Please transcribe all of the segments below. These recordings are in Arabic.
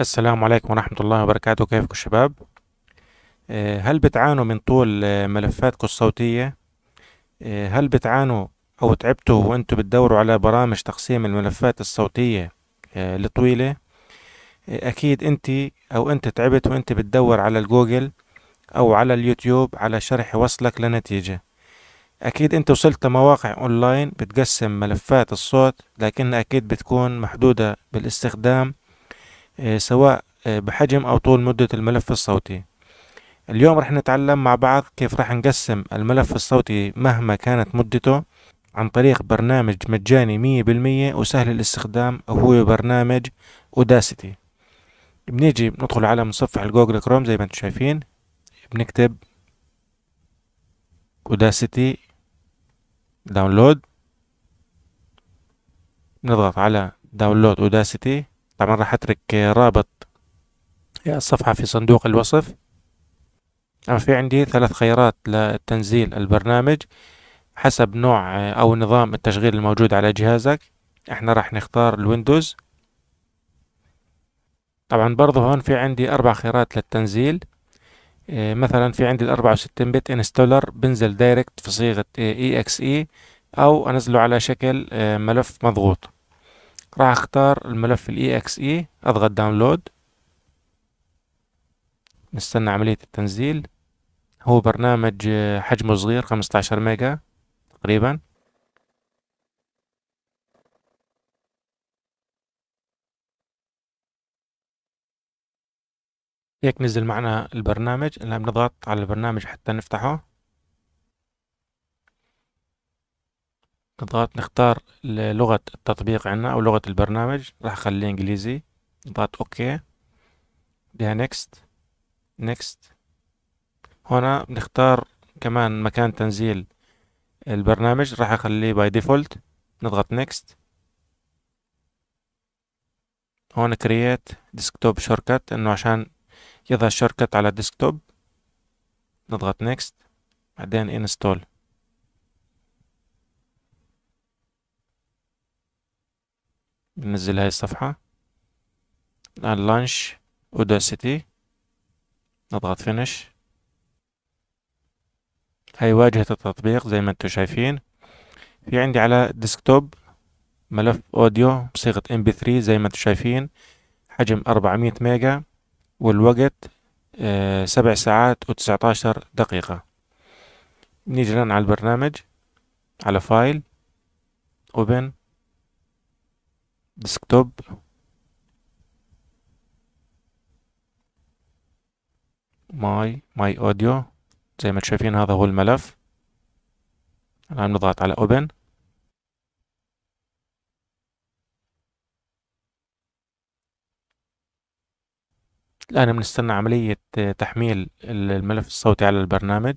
السلام عليكم ورحمة الله وبركاته كيفكم شباب آه، هل بتعانوا من طول آه، ملفاتكم الصوتية آه، هل بتعانوا أو تعبتوا وأنتوا بتدوروا على برامج تقسيم الملفات الصوتية الطويلة أكيد أنت أو أنت تعبت وأنت بتدور على الجوجل أو على اليوتيوب على شرح يوصلك لنتيجة أكيد أنت وصلت لمواقع أونلاين بتقسم ملفات الصوت لكن أكيد بتكون محدودة بالاستخدام آه، سواء آه، بحجم أو طول مدة الملف الصوتي اليوم رح نتعلم مع بعض كيف رح نقسم الملف الصوتي مهما كانت مدته عن طريق برنامج مجاني مية بالمية وسهل الاستخدام وهو برنامج اوداسيتي بنيجي ندخل على متصفح الجوجل كروم زي ما انتم شايفين بنكتب اوداسيتي داونلود نضغط على داونلود اوداسيتي طبعا راح اترك رابط الصفحة في صندوق الوصف في عندي ثلاث خيارات لتنزيل البرنامج حسب نوع آه، او نظام التشغيل الموجود على جهازك احنا راح نختار الويندوز طبعا برضه هون في عندي اربع خيارات للتنزيل آه، مثلا في عندي ال 64 بت انستولر بنزل دايركت في صيغة آه، اي اكس اي او انزله على شكل ملف مضغوط راح اختار الملف ال exe e. اضغط داونلود نستنى عملية التنزيل هو برنامج آه، حجمه صغير 15 ميجا تقريبا هيك نزل معنا البرنامج الآن بنضغط على البرنامج حتى نفتحه نضغط نختار لغة التطبيق عنا أو لغة البرنامج راح أخليه إنجليزي نضغط أوكي بها نيكست نيكست هنا بنختار كمان مكان تنزيل البرنامج راح أخليه باي ديفولت نضغط نيكست هون كرييت ديسكتوب شوركت إنه عشان يظهر شوركت على الديسكتوب نضغط نيكست بعدين انستول بنزل هاي الصفحة الآن لانش اوداسيتي نضغط فينش هاي واجهة التطبيق زي ما انتم شايفين في عندي على ديسكتوب ملف اوديو بصيغة ام بي 3 زي ما انتم شايفين حجم 400 ميجا والوقت آه، سبع ساعات و19 دقيقة نيجي الآن على البرنامج على فايل اوبن ديسكتوب ماي ماي اوديو زي ما شايفين هذا هو الملف الآن نضغط على اوبن الآن بنستنى عملية تحميل الملف الصوتي على البرنامج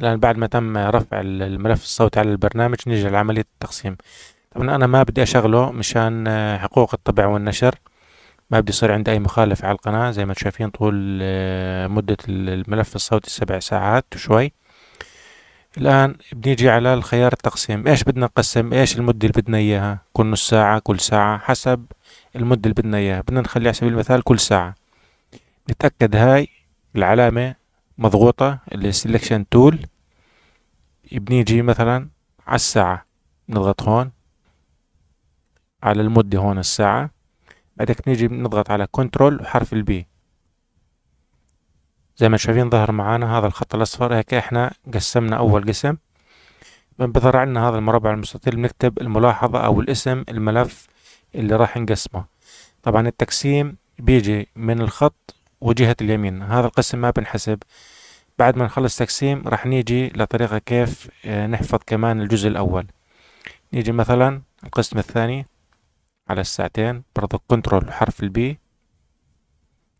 الآن بعد ما تم رفع الملف الصوتي على البرنامج نيجي لعملية التقسيم طبعا أنا ما بدي أشغله مشان آه، حقوق الطبع والنشر ما بدي يصير عندي أي مخالفة على القناة زي ما شايفين طول آه، مدة الملف الصوتي سبع ساعات وشوي الآن بنيجي على الخيار التقسيم إيش بدنا نقسم إيش المدة اللي بدنا إياها كل نص ساعة كل ساعة حسب المدة اللي بدنا إياها بدنا نخلي على سبيل المثال كل ساعة نتأكد هاي العلامة مضغوطة اللي سلكشن تول بنيجي مثلا على الساعة نضغط هون على المدة هون الساعة بعدك نيجي بنضغط على كنترول وحرف البي زي ما شايفين ظهر معانا هذا الخط الأصفر هيك احنا قسمنا أول قسم بظهر عنا هذا المربع المستطيل بنكتب الملاحظة أو الاسم الملف اللي راح نقسمه طبعا التقسيم بيجي من الخط وجهة اليمين هذا القسم ما بنحسب بعد ما نخلص تقسيم راح نيجي لطريقة كيف آه، نحفظ كمان الجزء الأول نيجي مثلا القسم الثاني على الساعتين برضو كنترول حرف البي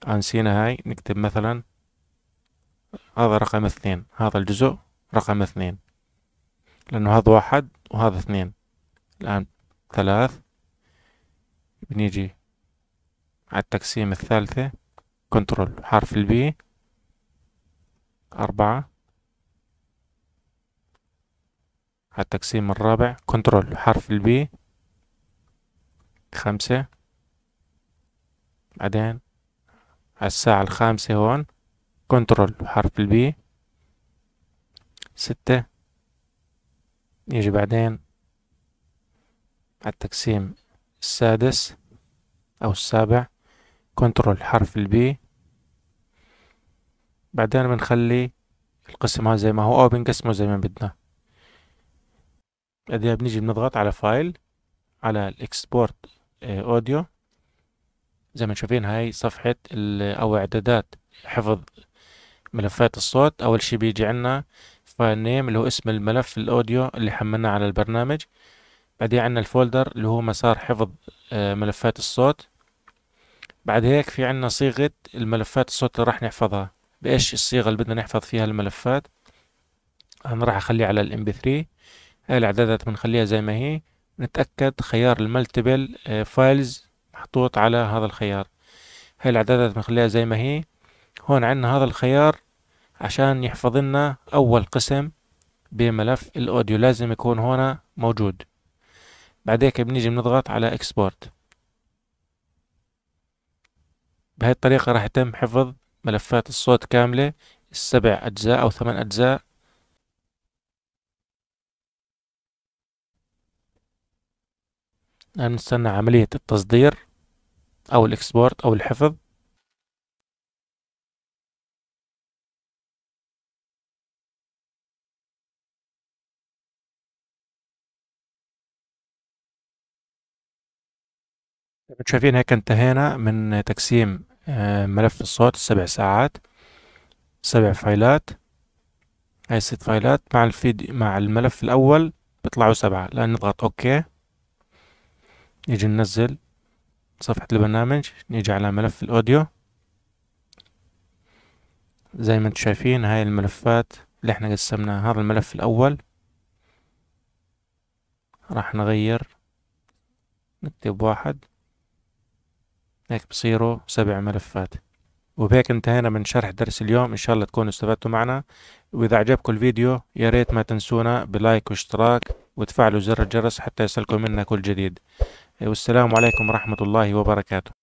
أنسينا هاي نكتب مثلا هذا رقم اثنين هذا الجزء رقم اثنين لأنه هذا واحد وهذا اثنين الآن ثلاث بنيجي على التقسيم الثالثة كنترول حرف البي أربعة على التقسيم الرابع كنترول حرف البي خمسة بعدين الساعة الخامسة هون كنترول حرف البي ستة يجي بعدين على التقسيم السادس أو السابع كنترول حرف البي بعدين بنخلي القسم هذا زي ما هو أو بنقسمه زي ما بدنا بعدين بنيجي بنضغط على فايل على الاكسبورت اوديو زي ما شايفين هاي صفحة أو إعدادات حفظ ملفات الصوت أول شي بيجي عنا فايل نيم اللي هو اسم الملف الأوديو اللي حملناه على البرنامج بعدين عنا الفولدر اللي هو مسار حفظ آه، ملفات الصوت بعد هيك في عنا صيغة الملفات الصوت اللي راح نحفظها بايش الصيغه اللي بدنا نحفظ فيها الملفات انا راح اخليه على الام بي 3 هاي الاعدادات بنخليها زي ما هي نتاكد خيار الملتيبل فايلز آه، محطوط على هذا الخيار هاي الاعدادات بنخليها زي ما هي هون عندنا هذا الخيار عشان يحفظ لنا اول قسم بملف الاوديو لازم يكون هنا موجود بعد هيك بنيجي بنضغط على اكسبورت بهاي الطريقة راح يتم حفظ ملفات الصوت كاملة السبع أجزاء أو ثمان أجزاء الآن نستنى عملية التصدير أو الإكسبورت أو الحفظ شايفين هيك انتهينا من تقسيم آه، ملف الصوت سبع ساعات سبع فايلات هاي ست فايلات مع الفيديو مع الملف الأول بيطلعوا سبعة الآن نضغط أوكي نيجي ننزل صفحة البرنامج نيجي على ملف الأوديو زي ما انتم شايفين هاي الملفات اللي احنا قسمناها هذا الملف الأول راح نغير نكتب واحد هيك بصيروا سبع ملفات وبهيك انتهينا من شرح درس اليوم ان شاء الله تكونوا استفدتوا معنا واذا عجبكم الفيديو يا ريت ما تنسونا بلايك واشتراك وتفعلوا زر الجرس حتى يصلكم منا كل جديد والسلام عليكم ورحمة الله وبركاته